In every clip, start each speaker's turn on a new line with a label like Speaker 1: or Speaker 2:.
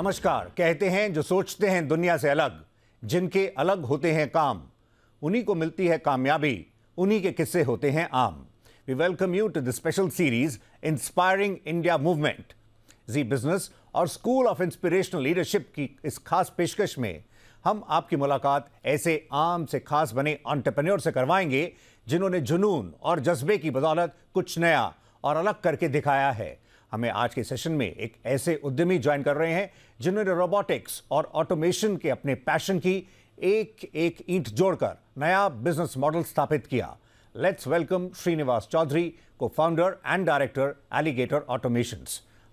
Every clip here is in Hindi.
Speaker 1: नमस्कार कहते हैं जो सोचते हैं दुनिया से अलग जिनके अलग होते हैं काम उन्हीं को मिलती है कामयाबी उन्हीं के किस्से होते हैं आम we welcome you to the special series inspiring India movement Zee business और स्कूल ऑफ इंस्पिरेशनल लीडरशिप की इस खास पेशकश में हम आपकी मुलाकात ऐसे आम से खास बने ऑन्टरप्रन्योर से करवाएंगे जिन्होंने जुनून और जज्बे की बदौलत कुछ नया और अलग करके दिखाया है हमें आज के सेशन में एक ऐसे उद्यमी ज्वाइन कर रहे हैं जिन्होंने रोबोटिक्स और ऑटोमेशन के अपने पैशन की एक एक ईंट जोड़कर नया बिजनेस मॉडल स्थापित किया let's welcome Srinivas Chaudhary co founder and director Alligator automation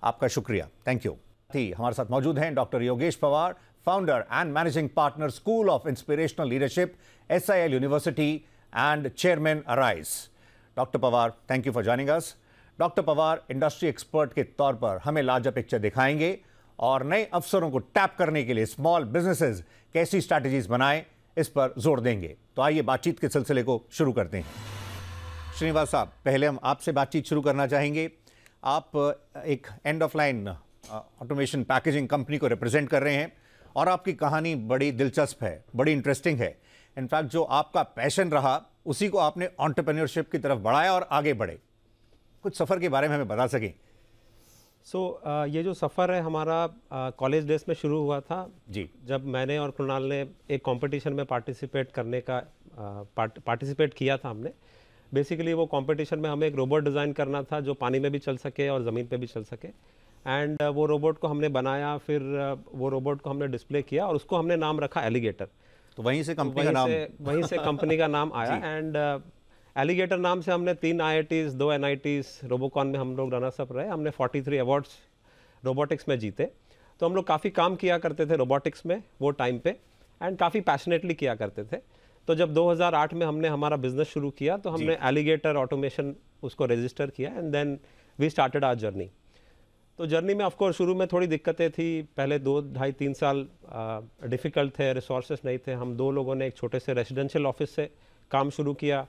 Speaker 1: आपका शुक्रिया थैंक यू थी हमारे साथ मौजूद हैं doctor Yogesh Pawar founder and managing partner school of inspirational leadership S university and chairman arise doctor Pawar thank you for joining us doctor Pawar industry expert के तौर पर हमें लार्जर पिक्चर दिखाएंगे और नए अफसरों को टैप करने के लिए स्मॉल बिजनेसेस कैसी स्ट्रैटेजीज बनाएं इस पर जोर देंगे तो आइए बातचीत के सिलसिले को शुरू करते हैं श्रीनिवास साहब पहले हम आपसे बातचीत शुरू करना चाहेंगे आप एक end of line automation packaging company को रिप्रेजेंट कर रहे हैं और आपकी कहानी बड़ी दिलचस्प है बड़ी इंटरेस्टिंग है इनफैक्ट जो आपका पैशन रहा उसी को आपने ऑन्टरप्रेन्योरशिप की तरफ बढ़ाया और आगे बढ़े कुछ सफ़र के बारे में हमें बता सकें
Speaker 2: सो so, uh, ये जो सफ़र है हमारा कॉलेज uh, डेज में शुरू हुआ था जी जब मैंने और कृणाल ने एक कंपटीशन में पार्टिसिपेट करने का पार्टिसिपेट uh, किया था हमने बेसिकली वो कंपटीशन में हमें एक रोबोट डिज़ाइन करना था जो पानी में भी चल सके और ज़मीन पे भी चल सके एंड वो रोबोट को हमने बनाया फिर वो रोबोट को हमने डिस्प्ले किया और उसको हमने नाम रखा एलिगेटर तो वहीं से कंपनी तो का नाम वहीं से कंपनी का नाम आया एंड एलिगेटर नाम से हमने तीन आई दो एन रोबोकॉन में हम लोग रनर्स सब रहे हमने 43 अवार्ड्स रोबोटिक्स में जीते तो हम लोग काफ़ी काम किया करते थे रोबोटिक्स में वो टाइम पे एंड काफ़ी पैशनेटली किया करते थे तो जब 2008 में हमने हमारा बिजनेस शुरू किया तो हमने एलिगेटर ऑटोमेशन उसको रजिस्टर किया and then we started our journey तो जर्नी में ऑफकोर्स शुरू में थोड़ी दिक्कतें थी पहले दो ढाई तीन साल डिफ़िकल्ट थे रिसोर्सेस नहीं थे हम दो लोगों ने एक छोटे से रेजिडेंशियल ऑफिस से काम शुरू किया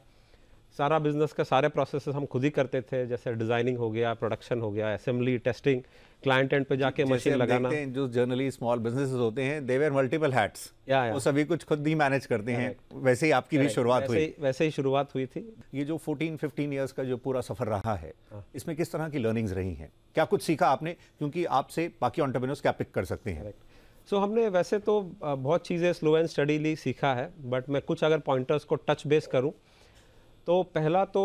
Speaker 2: सारा बिज़नेस का सारे प्रोसेस हम खुद ही करते थे जैसे डिज़ाइनिंग हो गया प्रोडक्शन हो गया असेंबली टेस्टिंग क्लाइंट एंड पे जाके मशीन लगाना
Speaker 1: जो जनरली स्मॉल बिजनेस होते हैं देवेर मल्टीपल हैट्स या, या वो सभी कुछ खुद ही मैनेज करते हैं वैसे ही आपकी भी शुरुआत हुई वैसे ही शुरुआत हुई थी ये जो 14 15 इयर्स का जो पूरा सफर रहा है हाँ। इसमें किस तरह की लर्निंग्स रही हैं क्या कुछ सीखा आपने क्योंकि आपसे बाकी ऑन्टरप्रेन्योर्स क्या पिक कर सकते हैं
Speaker 2: सो so, हमने वैसे तो बहुत चीज़ें स्लो एंड स्टडीली सीखा है बट मैं कुछ अगर पॉइंटर्स को टच बेस करूँ तो पहला तो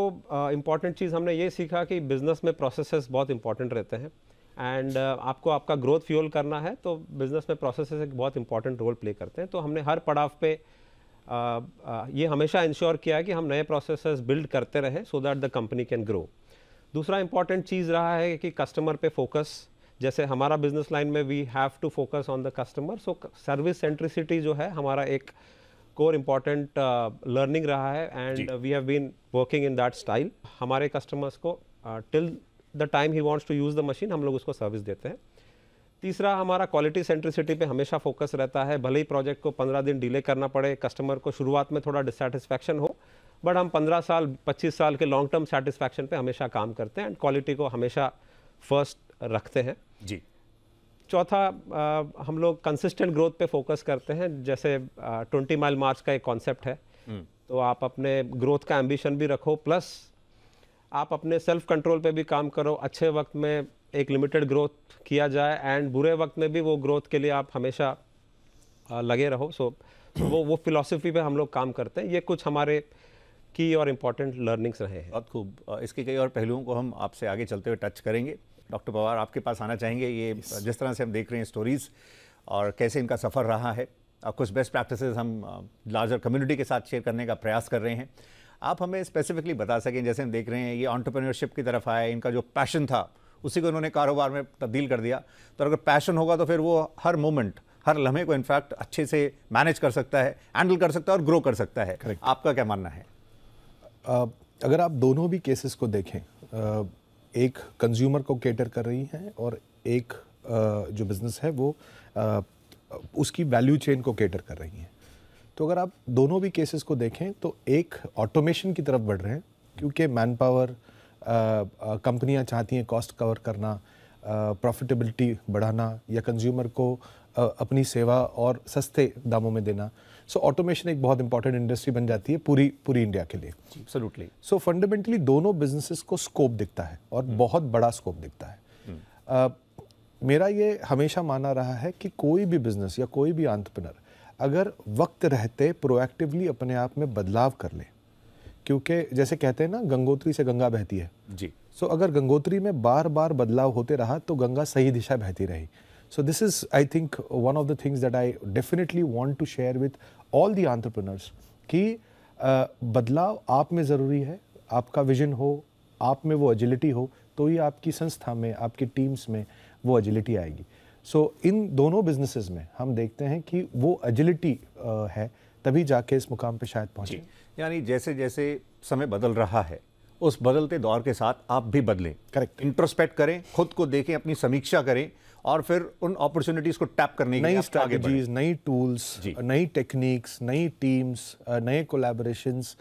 Speaker 2: इम्पॉर्टेंट चीज़ हमने ये सीखा कि बिज़नेस में प्रोसेसेस बहुत इंपॉर्टेंट रहते हैं एंड uh, आपको आपका ग्रोथ फ्यूल करना है तो बिज़नेस में प्रोसेसेस एक बहुत इंपॉर्टेंट रोल प्ले करते हैं तो हमने हर पड़ाव पे uh, uh, ये हमेशा इंश्योर किया कि हम नए प्रोसेसेस बिल्ड करते रहे so that the company can grow दूसरा इंपॉर्टेंट चीज़ रहा है कि कस्टमर पे फोकस जैसे हमारा बिजनेस लाइन में we have to focus on the customer so service centricity जो है हमारा एक uh, कोर इम्पॉर्टेंट लर्निंग रहा है and we have been working in that style हमारे कस्टमर्स को till the time he wants to use the machine हम लोग उसको सर्विस देते हैं तीसरा हमारा क्वालिटी सेंट्रिसिटी पे हमेशा फोकस रहता है भले ही प्रोजेक्ट को पंद्रह दिन डिले करना पड़े कस्टमर को शुरुआत में थोड़ा डिससेटिस्फैक्शन हो बट हम पंद्रह साल पच्चीस साल के लॉन्ग टर्म सेटिस्फैक्शन पे हमेशा काम करते हैं एंड क्वालिटी को हमेशा फर्स्ट रखते हैं जी चौथा हम लोग कंसिस्टेंट ग्रोथ पे फोकस करते हैं जैसे ट्वेंटी माइल मार्च का एक कॉन्सेप्ट है हम्म। तो आप अपने ग्रोथ का एम्बिशन भी रखो प्लस आप अपने सेल्फ कंट्रोल पे भी काम करो अच्छे वक्त में एक लिमिटेड ग्रोथ किया जाए एंड बुरे वक्त में भी वो ग्रोथ के लिए आप हमेशा लगे रहो सो so, तो वो वो फिलोसफी पे हम लोग काम करते हैं ये कुछ हमारे की और इम्पॉर्टेंट लर्निंग्स रहे हैं बहुत खूब इसके कई और पहलुओं को हम
Speaker 1: आपसे आगे चलते हुए टच करेंगे डॉक्टर पवार आपके पास आना चाहेंगे ये जिस तरह से हम देख रहे हैं स्टोरीज़ और कैसे इनका सफ़र रहा है और कुछ बेस्ट प्रैक्टिस हम लार्जर कम्युनिटी के साथ शेयर करने का प्रयास कर रहे हैं आप हमें स्पेसिफिकली बता सकें जैसे हम देख रहे हैं ये ऑन्टरप्रेनरशिप की तरफ आए इनका जो पैशन था उसी को उन्होंने कारोबार में तब्दील कर दिया तो अगर पैशन होगा तो फिर वो हर मोमेंट हर लम्हे को इनफैक्ट अच्छे से मैनेज कर सकता है हैंडल कर सकता है और ग्रो कर सकता है Correct. आपका क्या मानना है
Speaker 3: uh, अगर आप दोनों भी केसेस को देखें uh, एक कंज्यूमर को कैटर कर रही हैं और एक जो बिज़नेस है वो उसकी वैल्यू चेन को केटर कर रही हैं तो अगर आप दोनों भी केसेस को देखें तो एक ऑटोमेशन की तरफ बढ़ रहे हैं क्योंकि मैन पावर कंपनियाँ चाहती हैं कॉस्ट कवर करना प्रॉफिटेबिलिटी बढ़ाना या कंज्यूमर को आ, अपनी सेवा और सस्ते दामों में देना सो ऑटोमेशन एक बहुत इंपॉर्टेंट इंडस्ट्री बन जाती है पूरी पूरी इंडिया के लिए एब्सोल्युटली सो फंडामेंटली दोनों बिजनेसेस को स्कोप दिखता है और hmm. बहुत बड़ा स्कोप दिखता है hmm. uh, मेरा ये हमेशा माना रहा है कि कोई भी बिजनेस या कोई भी आंतपनर अगर वक्त रहते प्रोएक्टिवली अपने आप में बदलाव कर ले क्योंकि जैसे कहते हैं ना गंगोत्री से गंगा बहती है जी सो so, अगर गंगोत्री में बार बार बदलाव होते रहा तो गंगा सही दिशा बहती रही So this is, I think, one of the things that I definitely want to share with all the entrepreneurs कि बदलाव आप में ज़रूरी है आपका विजन हो आप में वो एजिलिटी हो तो ही आपकी संस्था में आपकी टीम्स में वो एजिलिटी आएगी सो so, इन दोनों बिजनेसेस में हम देखते हैं कि वो एजिलिटी है तभी जाके इस मुकाम पे शायद पहुँचे
Speaker 1: यानी जैसे जैसे समय बदल रहा है उस बदलते दौर के साथ आप भी बदलें करेक्ट इंट्रोस्पेक्ट करें खुद को देखें अपनी समीक्षा करें और फिर उन अपॉर्चुनिटीज को टैप करने की नई स्ट्रैटेजीज
Speaker 3: नई टूल्स नई टेक्निक्स नई टीम्स नए कोलेबोरेशंस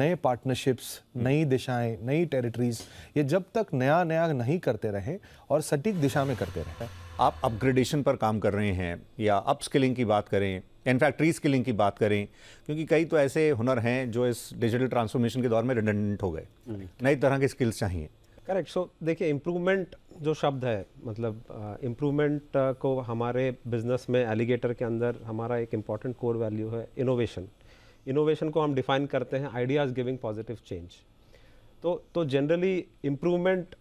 Speaker 3: नए पार्टनरशिप्स हम्म। नई दिशाएं नई टेरिटरीज ये जब तक नया नया नहीं करते रहें और सटीक दिशा में करते रहें
Speaker 1: आप अपग्रेडेशन पर काम कर रहे हैं या अप स्किलिंग की बात करें इनफैक्ट्री स्किलिंग की बात करें क्योंकि कई तो ऐसे हुनर हैं जो इस डिजिटल ट्रांसफॉर्मेशन के दौर में रिडेंडेंट हो गए mm-hmm. नई तरह के स्किल्स चाहिए
Speaker 2: करेक्ट सो देखिए इम्प्रूवमेंट जो शब्द है मतलब इम्प्रूवमेंट uh, uh, को हमारे बिजनेस में एलिगेटर के अंदर हमारा एक इम्पॉर्टेंट कोर वैल्यू है इनोवेशन इनोवेशन को हम डिफाइन करते हैं आइडियाज़ गिविंग पॉजिटिव चेंज तो तो जनरली इम्प्रूवमेंट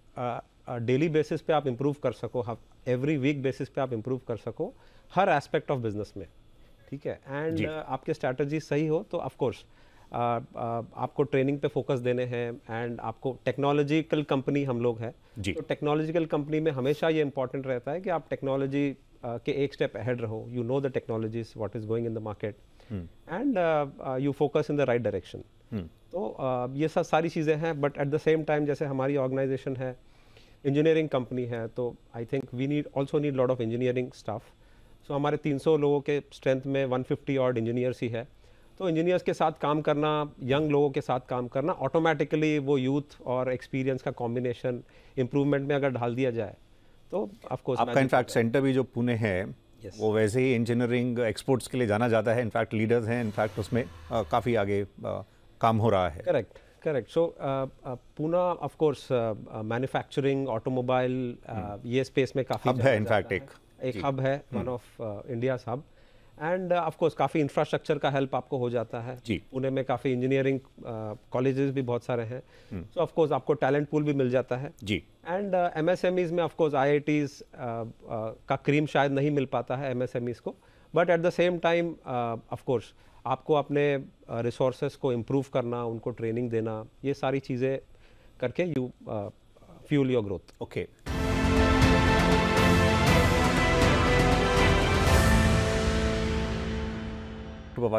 Speaker 2: डेली बेसिस पे आप इम्प्रूव कर सको एवरी वीक बेसिस पे आप इम्प्रूव कर सको हर एस्पेक्ट ऑफ बिजनेस में ठीक है एंड uh, आपके स्ट्रैटेजी सही हो तो ऑफकोर्स uh, uh, आपको ट्रेनिंग पे फोकस देने हैं एंड आपको टेक्नोलॉजिकल कंपनी हम लोग हैं तो टेक्नोलॉजिकल कंपनी में हमेशा ये इंपॉर्टेंट रहता है कि आप टेक्नोलॉजी uh, के एक स्टेप अहेड रहो you know the technologies what is going in the market and you focus in the right direction तो uh, ये सब सारी चीज़ें हैं but at the same time जैसे हमारी ऑर्गेनाइजेशन है इंजीनियरिंग कंपनी है तो I think we need also need lot of engineering staff so हमारे 300 लोगों के स्ट्रेंथ में 150 फिफ्टी और इंजीनियर्स ही है तो इंजीनियर्स के साथ काम करना यंग लोगों के साथ काम करना ऑटोमेटिकली वो यूथ और एक्सपीरियंस का कॉम्बिनेशन इम्प्रूवमेंट में अगर ढाल दिया जाए तो ऑफकोर्स आपका इनफैक्ट
Speaker 1: सेंटर भी जो पुणे है yes. वो वैसे ही इंजीनियरिंग एक्सपोर्ट्स के लिए जाना जाता है इनफैक्ट लीडर्स हैं इनफैक्ट उसमें काफ़ी आगे आ, काम हो रहा है
Speaker 2: correct correct so uh, uh, Pune, of course, uh, uh, uh, hmm. ये स्पेस में काफी हब है इनफैक्ट एक एक हब है one of India hub and of course काफ़ी इंफ्रास्ट्रक्चर का हेल्प आपको हो जाता है पुणे में काफ़ी इंजीनियरिंग कॉलेजेस भी बहुत सारे हैं सो ऑफ कोर्स आपको टैलेंट पूल भी मिल जाता है जी and M S M Es में of course I I Ts का क्रीम शायद नहीं मिल पाता है एम एस एम ईज़ को but at the same time of course आपको अपने रिसोर्सेस uh, को इम्प्रूव करना उनको ट्रेनिंग देना ये सारी चीज़ें करके you fuel your growth okay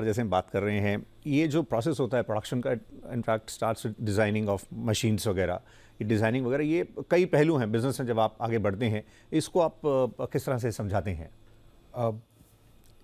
Speaker 1: जैसे हम बात कर रहे हैं ये जो प्रोसेस होता है प्रोडक्शन का in fact start designing of machines वगैरह ये डिज़ाइनिंग वगैरह ये कई पहलू हैं बिजनेस में जब आप आगे बढ़ते हैं इसको आप uh, किस तरह से समझाते हैं uh,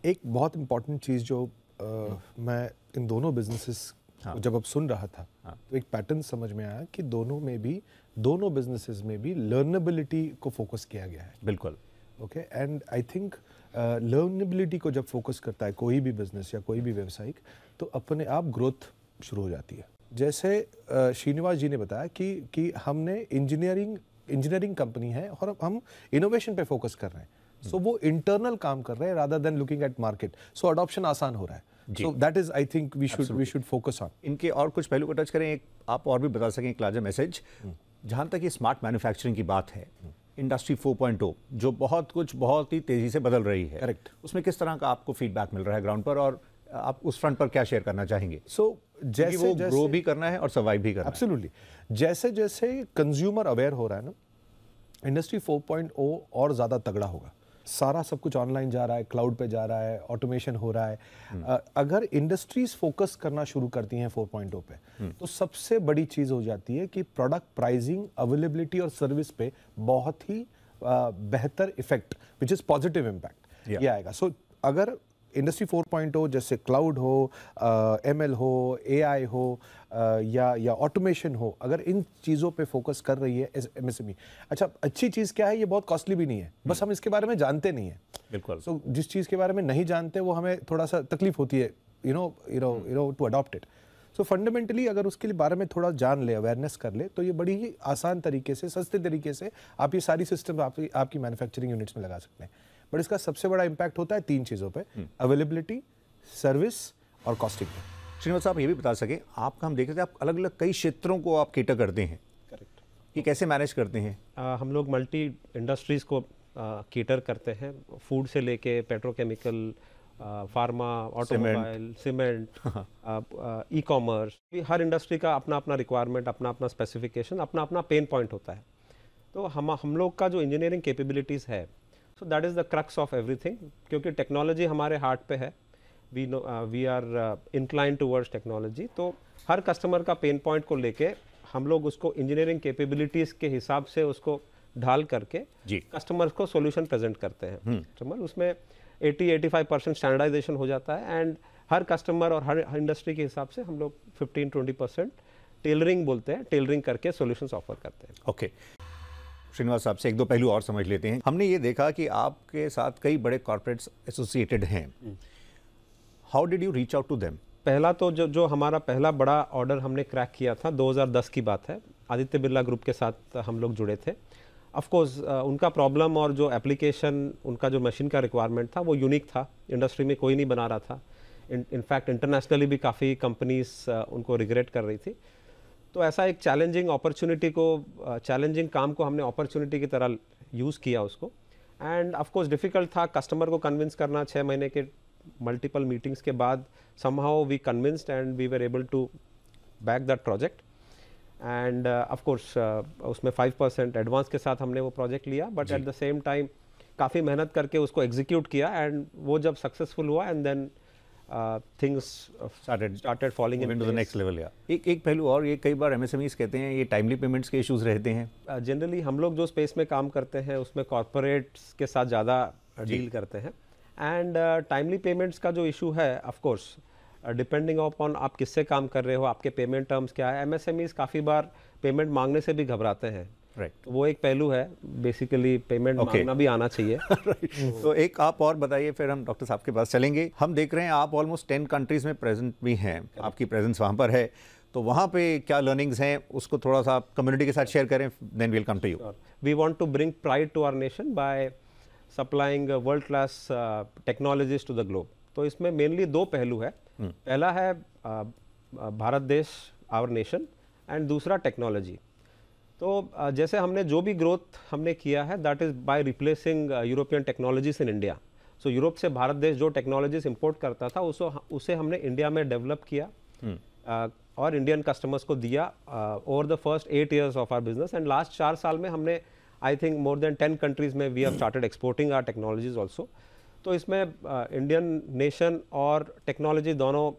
Speaker 3: एक बहुत इम्पॉर्टेंट चीज़ जो आ, हम्म। मैं इन दोनों बिजनेसेस हाँ। जब अब सुन रहा था हाँ। तो एक पैटर्न समझ में आया कि दोनों में भी दोनों बिजनेसेस में भी लर्नेबिलिटी को फोकस किया गया है बिल्कुल okay and I think learnability को जब फोकस करता है कोई भी बिजनेस या कोई भी व्यावसायिक तो अपने आप ग्रोथ शुरू हो जाती है जैसे uh, श्रीनिवास जी ने बताया कि कि हमने इंजीनियरिंग इंजीनियरिंग कंपनी है और हम इनोवेशन पे फोकस कर रहे हैं सो वो इंटरनल काम कर रहे हैं rather than looking at market so adoption आसान हो रहा है so that is I think we should we should focus
Speaker 1: on इनके और कुछ पहलू को टच करें एक आप और भी बता सकें एक लाजा मैसेज जहाँ तक ये स्मार्ट मैन्युफैक्चरिंग की बात है इंडस्ट्री 4.0 जो बहुत कुछ बहुत ही तेज़ी से बदल रही है करेक्ट उसमें किस तरह का आपको फीडबैक मिल रहा है ग्राउंड पर और आप उस फ्रंट पर क्या शेयर करना चाहेंगे सो so,
Speaker 3: जैसे वो जैसे, ग्रो भी करना है और सर्वाइव भी करना एब्सोल्युटली जैसे जैसे कंज्यूमर अवेयर हो रहा है ना इंडस्ट्री 4.0 और ज़्यादा तगड़ा होगा सारा सब कुछ ऑनलाइन जा रहा है क्लाउड पे जा रहा है ऑटोमेशन हो रहा है हम्म। अगर इंडस्ट्रीज फोकस करना शुरू करती हैं 4.0 पे हम्म। तो सबसे बड़ी चीज़ हो जाती है कि प्रोडक्ट प्राइसिंग अवेलेबिलिटी और सर्विस पे बहुत ही बेहतर effect which is positive impact ये आएगा सो so, अगर इंडस्ट्री 4.0 जैसे क्लाउड हो एम uh, हो ए हो uh, या या ऑटोमेशन हो अगर इन चीज़ों पे फोकस कर रही है एम एस अच्छा अच्छी चीज़ क्या है ये बहुत कॉस्टली भी नहीं है हम्म। बस हम इसके बारे में जानते नहीं हैं बिल्कुल सो so, जिस चीज़ के बारे में नहीं जानते वो हमें थोड़ा सा तकलीफ होती है you know you you know to adopt it so fundamentally अगर उसके लिए बारे में थोड़ा जान ले अवेयरनेस कर ले तो ये बड़ी ही आसान तरीके से सस्ते तरीके से आप ये सारी सिस्टम आपकी मैन्युफैक्चरिंग यूनिट्स में लगा सकते हैं बट इसका सबसे बड़ा इम्पैक्ट होता है तीन चीज़ों पर अवेलेबिलिटी सर्विस और कॉस्टिंग पर श्रीनिवास साहब ये भी बता
Speaker 1: सके आपका हम देख रहे थे आप अलग अलग कई क्षेत्रों को आप केटर करते हैं करेक्ट ये कैसे मैनेज करते हैं
Speaker 2: आ, हम लोग मल्टी इंडस्ट्रीज़ को आ, केटर करते हैं फूड से लेके petrochemical pharma automobile cement e commerce हर इंडस्ट्री का अपना अपना रिक्वायरमेंट अपना अपना स्पेसिफिकेशन अपना अपना पेन पॉइंट होता है तो हम हम लोग का जो इंजीनियरिंग कैपेबिलिटीज़ है so that is the crux of everything क्योंकि टेक्नोलॉजी हमारे हार्ट पे है we know we are incline towards technology तो हर कस्टमर का पेन पॉइंट को लेके हम लोग उसको इंजीनियरिंग कैपेबिलिटीज़ के हिसाब से उसको ढाल करके जी कस्टमर्स को सोल्यूशन प्रेजेंट करते हैं कस्टमर हम्म। उसमें 80-85 परसेंट स्टैंडर्डाइजेशन हो जाता है एंड हर कस्टमर और हर इंडस्ट्री के हिसाब से हम लोग 15-20 परसेंट टेलरिंग बोलते हैं टेलरिंग करके सोल्यूशन ऑफर करते हैं ओके okay.
Speaker 1: श्रीनिवास साहब से एक दो पहलू और समझ लेते हैं हमने ये देखा कि आपके साथ कई बड़े कॉरपोरेट्स
Speaker 2: एसोसिएटेड हैं how did you reach out to them पहला तो जो जो हमारा पहला बड़ा ऑर्डर हमने क्रैक किया था 2010 की बात है आदित्य बिरला ग्रुप के साथ हम लोग जुड़े थे ऑफकोर्स उनका प्रॉब्लम और जो एप्लीकेशन उनका जो मशीन का रिक्वायरमेंट था वो यूनिक था इंडस्ट्री में कोई नहीं बना रहा था इनफैक्ट इंटरनेशनली भी काफ़ी कंपनीज उनको रिग्रेट कर रही थी तो ऐसा एक चैलेंजिंग अपॉर्चुनिटी को चैलेंजिंग काम को हमने अपॉर्चुनिटी की तरह यूज़ किया उसको एंड ऑफकोर्स डिफ़िकल्ट था कस्टमर को कन्विंस करना छः महीने के मल्टीपल मीटिंग्स के बाद somehow we convinced and we were able to back that project and of course उसमें फाइव परसेंट एडवांस के साथ हमने वो प्रोजेक्ट लिया but at the same time काफ़ी मेहनत करके उसको एग्जीक्यूट किया एंड वो जब सक्सेसफुल हुआ and then things started falling in the next level या एक
Speaker 1: एक पहलू और ये कई बार एम कहते हैं ये टाइमली पेमेंट्स के इश्यूज रहते हैं
Speaker 2: जनरली uh, हम लोग जो स्पेस में काम करते हैं उसमें कॉरपोरेट्स के साथ ज़्यादा डील करते हैं एंड टाइमली पेमेंट्स का जो इशू है ऑफकोर्स डिपेंडिंग अपॉन आप किससे काम कर रहे हो आपके पेमेंट टर्म्स क्या है एम काफ़ी बार पेमेंट मांगने से भी घबराते हैं right. वो एक पहलू है बेसिकली पेमेंट okay. मांगना भी आना चाहिए right. हम्म। तो एक आप और बताइए
Speaker 1: फिर हम डॉक्टर साहब के पास चलेंगे हम देख रहे हैं आप ऑलमोस्ट टेन कंट्रीज़ में प्रेजेंट भी हैं आपकी प्रेजेंस वहाँ
Speaker 2: पर है तो वहाँ पे क्या लर्निंग्स हैं उसको थोड़ा सा आप कम्युनिटी के साथ शेयर करें then will come to you we want to bring pride to our nation by supplying world class technologies to the globe तो इसमें मेनली दो पहलू है हम्म। पहला है uh, uh, भारत देश आवर नेशन एंड दूसरा टेक्नोलॉजी तो जैसे हमने जो भी ग्रोथ हमने किया है that is by replacing European technologies in India so Europe से भारत देश जो टेक्नोलॉजीज इंपोर्ट करता था उसे उसे हमने इंडिया में डेवलप किया uh, और इंडियन कस्टमर्स को दिया over the first eight years of our business and last चार साल में हमने I think more than ten countries में we have started exporting our technologies also तो इसमें इंडियन नेशन और टेक्नोलॉजी दोनों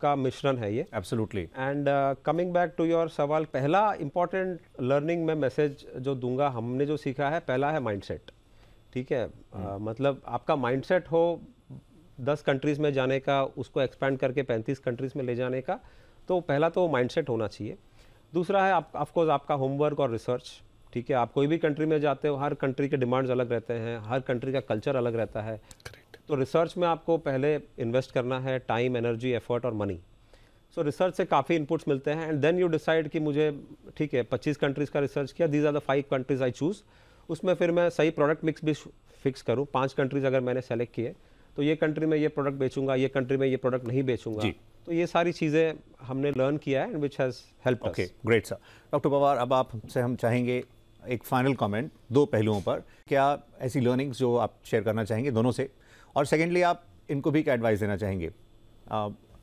Speaker 2: का मिश्रण है ये absolutely and coming back to your सवाल पहला इंपॉर्टेंट लर्निंग में मैसेज जो दूंगा हमने जो सीखा है पहला है माइंडसेट ठीक है hmm. uh, मतलब आपका माइंडसेट हो दस कंट्रीज़ में जाने का उसको एक्सपैंड करके पैंतीस कंट्रीज़ में ले जाने का तो पहला तो माइंडसेट होना चाहिए दूसरा है आप ऑफकोर्स आपका होमवर्क और रिसर्च ठीक है आप कोई भी कंट्री में जाते हो हर कंट्री के डिमांड्स अलग रहते हैं हर कंट्री का कल्चर अलग रहता है तो रिसर्च में आपको पहले इन्वेस्ट करना है टाइम एनर्जी एफर्ट और मनी सो रिसर्च से काफ़ी इनपुट्स मिलते हैं एंड देन यू डिसाइड कि मुझे ठीक है 25 कंट्रीज़ का रिसर्च किया these are the five countries I choose उसमें फिर मैं सही प्रोडक्ट मिक्स भी फिक्स करूँ पाँच कंट्रीज़ अगर मैंने सेलेक्ट किए तो ये कंट्री में ये प्रोडक्ट बेचूंगा ये कंट्री में ये प्रोडक्ट नहीं बेचूंगा तो ये सारी चीज़ें हमने लर्न किया है and which has help okay great sir doctor Pawar अब आपसे हम चाहेंगे एक
Speaker 1: फाइनल कॉमेंट दो पहलुओं पर क्या ऐसी लर्निंग्स जो आप शेयर करना चाहेंगे दोनों से और सेकेंडली आप इनको भी क्या एडवाइस देना चाहेंगे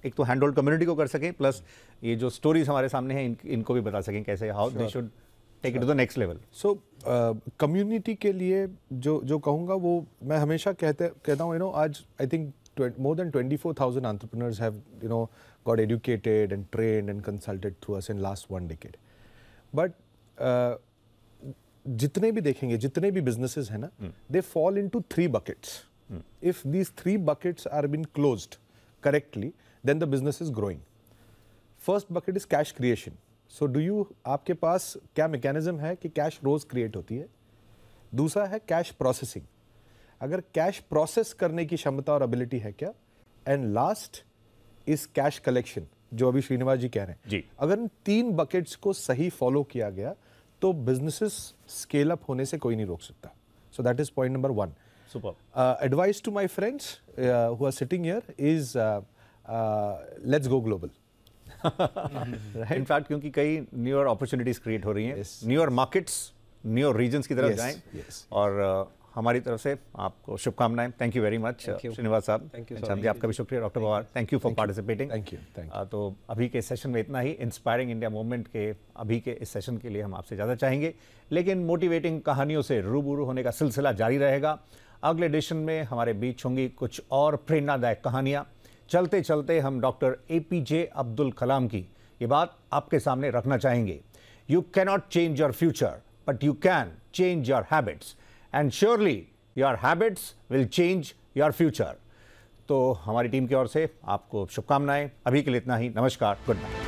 Speaker 1: एक तो हैंड होल्ड कम्युनिटी को कर सकें प्लस ये जो स्टोरीज हमारे सामने हैं इन, इनको भी बता सकें कैसे how they should take it to the next level
Speaker 3: so community के लिए जो जो कहूँगा वो मैं हमेशा कहते कहता हूँ यू नो आज I think more than twenty four thousand have you know educated educated and and and consulted through us in last one decade but जितने भी देखेंगे जितने भी बिजनेसेस हैं ना they fall to three buckets Mm. If these three buckets are being closed correctly, then the business is growing. First bucket is cash creation. So do you आपके पास क्या मेकेनिज्म है कि कैश रोज क्रिएट होती है दूसरा है कैश प्रोसेसिंग अगर कैश प्रोसेस करने की क्षमता और एबिलिटी है क्या and last is cash collection जो अभी श्रीनिवास जी कह रहे हैं जी अगर इन तीन बकेट्स को सही फॉलो किया गया तो बिजनेसेस स्केल अप होने से कोई नहीं रोक सकता so that is point number one Super. Uh, advice to my friends uh, who are sitting here is uh, uh, let's go global.
Speaker 1: right? In fact, क्योंकि कई newer opportunities create हो रही हैं, yes. newer markets, newer regions की तरफ yes. जाएं yes. और uh, हमारी तरफ से आपको शुभकामनाएं thank you very much Srinivas साहब थैंक यू जी आपका भी शुक्रिया doctor Pawar thank you for participating thank you तो अभी के सेशन में इतना ही इंस्पायरिंग इंडिया मूवमेंट के अभी के इस सेशन के लिए हम आपसे ज़्यादा चाहेंगे लेकिन मोटिवेटिंग कहानियों से रूबरू होने का सिलसिला जारी रहेगा अगले एडिशन में हमारे बीच होंगी कुछ और प्रेरणादायक कहानियाँ चलते चलते हम doctor A P J Abdul Kalam की ये बात आपके सामने रखना चाहेंगे you cannot change your future but you can change your habits and surely your habits will change your future तो हमारी टीम की ओर से आपको शुभकामनाएं अभी के लिए इतना ही नमस्कार गुड नाइट